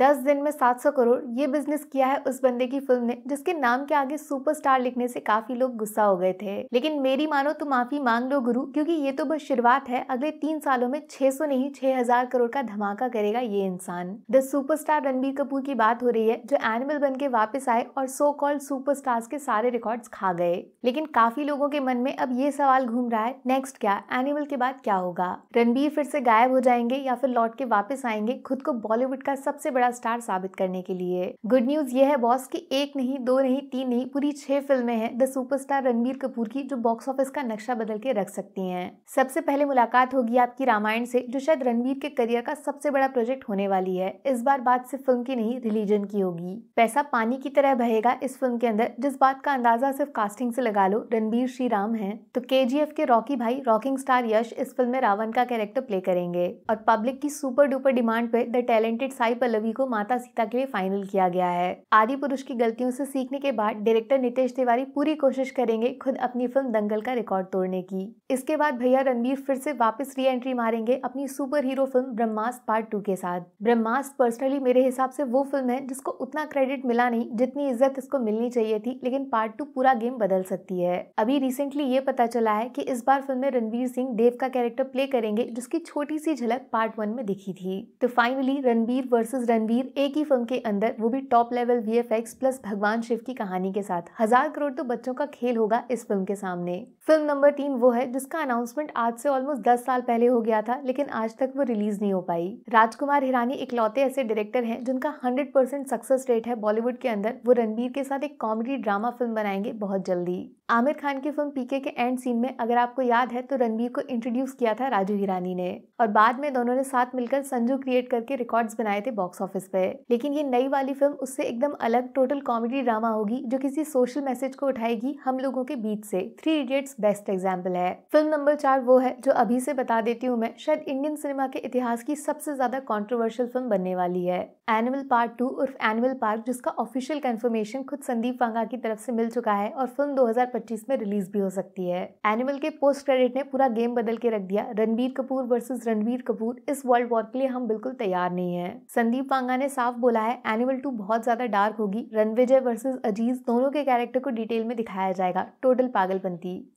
दस दिन में सात सौ करोड़ ये बिजनेस किया है उस बंदे की फिल्म ने जिसके नाम के आगे सुपरस्टार लिखने से काफी लोग गुस्सा हो गए थे लेकिन मेरी मानो तो माफी मांग लो गुरु क्योंकि ये तो बस शुरुआत है अगले तीन सालों में छह सौ नहीं छह हजार करोड़ का धमाका करेगा ये इंसान द सुपरस्टार रणबीर कपूर की बात हो रही है जो एनिमल बन के वापिस आए और सो कॉल्ड सुपर के सारे रिकॉर्ड खा गए लेकिन काफी लोगों के मन में अब ये सवाल घूम रहा है नेक्स्ट क्या एनिमल के बाद क्या होगा रणबीर फिर से गायब हो जाएंगे या फिर लौट के वापिस आएंगे खुद को बॉलीवुड का सबसे बड़ा बड़ा स्टार साबित करने के लिए गुड न्यूज ये है बॉस की एक नहीं दो नहीं तीन नहीं पूरी छह फिल्में हैं द सुपरस्टार रणबीर कपूर की जो बॉक्स ऑफिस का नक्शा बदल के रख सकती हैं सबसे पहले मुलाकात होगी आपकी रामायण से जो शायद रणबीर के करियर का सबसे बड़ा प्रोजेक्ट होने वाली है इस बार बात सिर्फ फिल्म की नहीं रिलीजन की होगी पैसा पानी की तरह बहेगा इस फिल्म के अंदर जिस बात का अंदाजा सिर्फ कास्टिंग से लगा लो रणबीर श्री राम है तो के के रॉकी भाई रॉकिंग स्टार यश इस फिल्म में रावण का कैरेक्टर प्ले करेंगे और पब्लिक की सुपर डुपर डिमांड पे the talented Sai Pallavi movie को माता सीता के लिए फाइनल किया गया है आदि पुरुष की गलतियों से सीखने के बाद डायरेक्टर नितेश तिवारी पूरी कोशिश करेंगे खुद अपनी फिल्म दंगल का रिकॉर्ड तोड़ने की इसके बाद भैया रणबीर फिर से वापस री एंट्री मारेंगे अपनी super hero film Brahmastra part two के साथ ब्रह्मास्त्र पर्सनली मेरे हिसाब से वो फिल्म है जिसको उतना क्रेडिट मिला नहीं जितनी इज्जत इसको मिलनी चाहिए थी लेकिन पार्ट टू पूरा गेम बदल सकती है अभी रिसेंटली ये पता चला है की इस बार फिल्म में रणवीर सिंह देव का कैरेक्टर प्ले करेंगे जिसकी छोटी सी झलक पार्ट वन में दिखी थी तो फाइनली रणबीर वर्सेज रणबीर रणवीर एक ही फिल्म के अंदर वो भी टॉप लेवल वी प्लस भगवान शिव की कहानी के साथ हजार करोड़ तो बच्चों का खेल होगा इस फिल्म के सामने फिल्म नंबर तीन वो है जिसका अनाउंसमेंट आज से ऑलमोस्ट दस साल पहले हो गया था लेकिन आज तक वो रिलीज नहीं हो पाई राजकुमार हिरानी इकलौते ऐसे डायरेक्टर हैं जिनका 100% सक्सेस रेट है बॉलीवुड के अंदर वो रणबीर के साथ एक कॉमेडी ड्रामा फिल्म बनाएंगे बहुत जल्दी आमिर खान की फिल्म पीके के एंड सीन में अगर आपको याद है तो रणबीर को इंट्रोड्यूस किया था राजू हिरानी ने और बाद में दोनों ने साथ मिलकर संजू क्रिएट करके रिकॉर्ड्स बनाए थे बॉक्स ऑफिस पे लेकिन ये नई वाली फिल्म उससे एकदम अलग टोटल कॉमेडी ड्रामा होगी जो किसी सोशल मैसेज को उठाएगी हम लोगों के बीच से थ्री इडियट्स बेस्ट एग्जाम्पल है फिल्म नंबर चार वो है जो अभी से बता देती हूँ मैं शायद इंडियन सिनेमा के इतिहास की सबसे ज्यादा कॉन्ट्रोवर्शियल फिल्म बनने वाली है एनिमल पार्ट टू उर्फ एनिमल पार्क जिसका ऑफिशियल कंफर्मेशन खुद संदीप वांगा की तरफ से मिल चुका है और फिल्म 2025 में रिलीज भी हो सकती है एनिमल के पोस्ट क्रेडिट ने पूरा गेम बदल के रख दिया रणबीर कपूर वर्सेज रणबीर कपूर इस वर्ल्ड वॉर के लिए हम बिल्कुल तैयार नहीं है संदीप वांगा ने साफ बोला है एनिमल टू बहुत ज्यादा डार्क होगी रणविजय वर्सेज अजीज दोनों के कैरेक्टर को डिटेल में दिखाया जाएगा टोटल पागल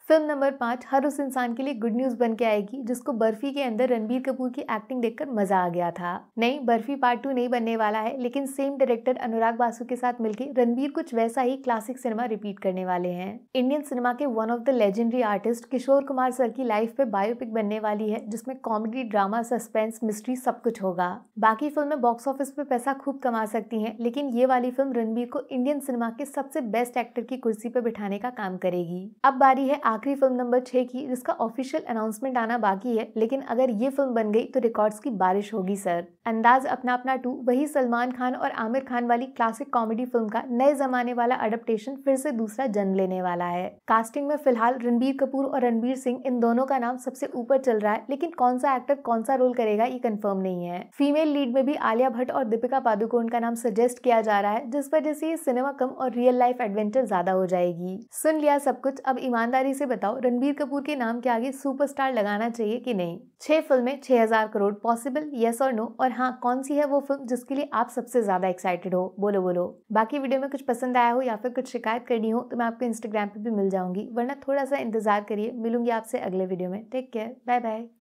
फिल्म नंबर पाँच हर उस इंसान के लिए गुड न्यूज़ बन के आएगी जिसको बर्फी के अंदर रणबीर कपूर की एक्टिंग देखकर मजा आ गया था नहीं बर्फी पार्ट टू नहीं बनने वाला है लेकिन सेम डायरेक्टर अनुराग बासु के साथ मिलकर रणबीर कुछ वैसा ही क्लासिक सिनेमा रिपीट करने वाले हैं इंडियन सिनेमा के one of the legendary artist Kishore Kumar sir की लाइफ पे बायोपिक बनने वाली है जिसमें कॉमेडी ड्रामा सस्पेंस मिस्ट्री सब कुछ होगा बाकी फिल्में बॉक्स ऑफिस पे पैसा खूब कमा सकती हैं लेकिन ये वाली फिल्म रणबीर को इंडियन सिनेमा के सबसे बेस्ट एक्टर की कुर्सी पर बिठाने का काम करेगी अब बारी है आखिरी फिल्म नंबर छः की जिसका ऑफिशियल अनाउंसमेंट आना बाकी है लेकिन अगर ये फिल्म बन गई तो रिकॉर्ड्स की बारिश होगी सर अंदाज अपना अपना टू वही सलमान खान और आमिर खान वाली क्लासिक कॉमेडी फिल्म का नए जमाने वाला अडेप्टेशन फिर से दूसरा जन्म लेने वाला है कास्टिंग में फिलहाल रणबीर कपूर और रणबीर सिंह इन दोनों का नाम सबसे ऊपर चल रहा है लेकिन कौन सा एक्टर कौन सा रोल करेगा ये कन्फर्म नहीं है फीमेल लीड में भी आलिया भट्ट और दीपिका पादुकोण का नाम सजेस्ट किया जा रहा है जिस वजह से ये सिनेमा कम और रियल लाइफ एडवेंचर ज्यादा हो जाएगी सुन लिया सब कुछ अब ईमानदारी से मुझे बताओ रणबीर कपूर के नाम के आगे सुपरस्टार लगाना चाहिए कि नहीं छह फिल्में छह हजार करोड़ पॉसिबल येस और नो और हाँ कौन सी है वो फिल्म जिसके लिए आप सबसे ज्यादा एक्साइटेड हो बोलो बोलो बाकी वीडियो में कुछ पसंद आया हो या फिर कुछ शिकायत करनी हो तो मैं आपको इंस्टाग्राम पे भी मिल जाऊंगी वरना थोड़ा सा इंतजार करिए मिलूंगी आपसे अगले वीडियो में टेक केयर बाय बाय